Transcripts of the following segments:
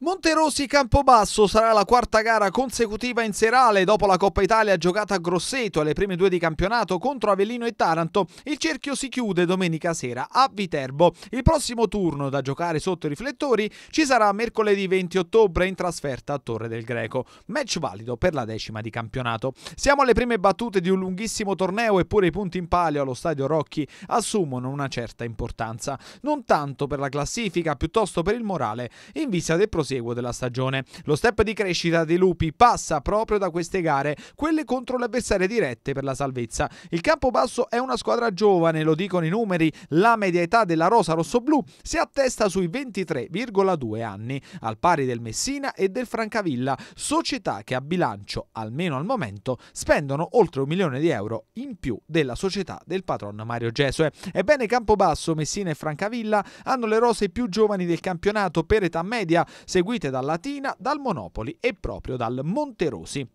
Monterosi Campobasso sarà la quarta gara consecutiva in serale dopo la Coppa Italia giocata a Grosseto alle prime due di campionato contro Avellino e Taranto. Il cerchio si chiude domenica sera a Viterbo. Il prossimo turno da giocare sotto i riflettori ci sarà mercoledì 20 ottobre in trasferta a Torre del Greco. Match valido per la decima di campionato. Siamo alle prime battute di un lunghissimo torneo eppure i punti in palio allo stadio Rocchi assumono una certa importanza. Non tanto per la classifica piuttosto per il morale in vista del prossimo proseguo della stagione. Lo step di crescita dei lupi passa proprio da queste gare, quelle contro le avversarie dirette per la salvezza. Il Campobasso è una squadra giovane, lo dicono i numeri, la media età della rosa rossoblù si attesta sui 23,2 anni, al pari del Messina e del Francavilla, società che a bilancio, almeno al momento, spendono oltre un milione di euro in più della società del patron Mario Gesue. Ebbene Campobasso, Messina e Francavilla hanno le rose più giovani del campionato per età media, se seguite dal Latina, dal Monopoli e proprio dal Monterosi.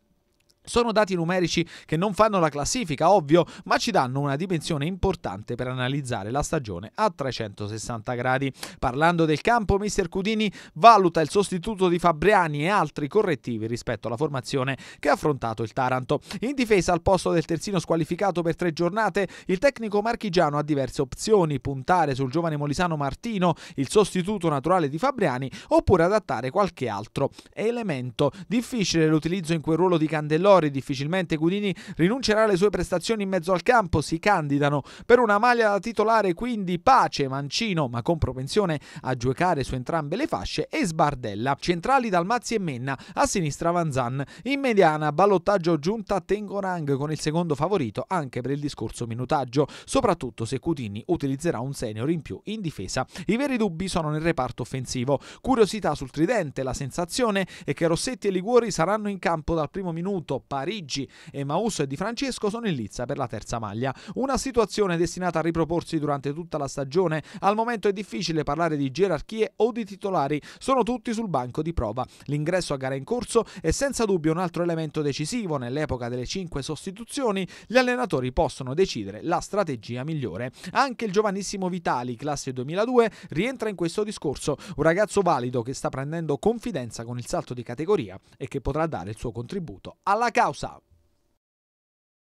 Sono dati numerici che non fanno la classifica, ovvio, ma ci danno una dimensione importante per analizzare la stagione a 360 gradi. Parlando del campo, mister Cudini valuta il sostituto di Fabriani e altri correttivi rispetto alla formazione che ha affrontato il Taranto. In difesa al posto del terzino squalificato per tre giornate, il tecnico marchigiano ha diverse opzioni, puntare sul giovane Molisano Martino, il sostituto naturale di Fabriani, oppure adattare qualche altro elemento. Difficile l'utilizzo in quel ruolo di Candellone Lori, difficilmente Cudini rinuncerà alle sue prestazioni in mezzo al campo, si candidano per una maglia da titolare quindi Pace, Mancino, ma con propensione a giocare su entrambe le fasce, e Sbardella, centrali Dalmazzi e Menna, a sinistra Vanzan, in mediana ballottaggio giunta Tengonang con il secondo favorito anche per il discorso minutaggio, soprattutto se Cudini utilizzerà un senior in più in difesa. I veri dubbi sono nel reparto offensivo, curiosità sul tridente, la sensazione è che Rossetti e Liguori saranno in campo dal primo minuto, Parigi e Mausso e Di Francesco sono in lizza per la terza maglia. Una situazione destinata a riproporsi durante tutta la stagione. Al momento è difficile parlare di gerarchie o di titolari, sono tutti sul banco di prova. L'ingresso a gara in corso è senza dubbio un altro elemento decisivo. Nell'epoca delle cinque sostituzioni, gli allenatori possono decidere la strategia migliore. Anche il giovanissimo Vitali, classe 2002, rientra in questo discorso. Un ragazzo valido che sta prendendo confidenza con il salto di categoria e che potrà dare il suo contributo alla causa.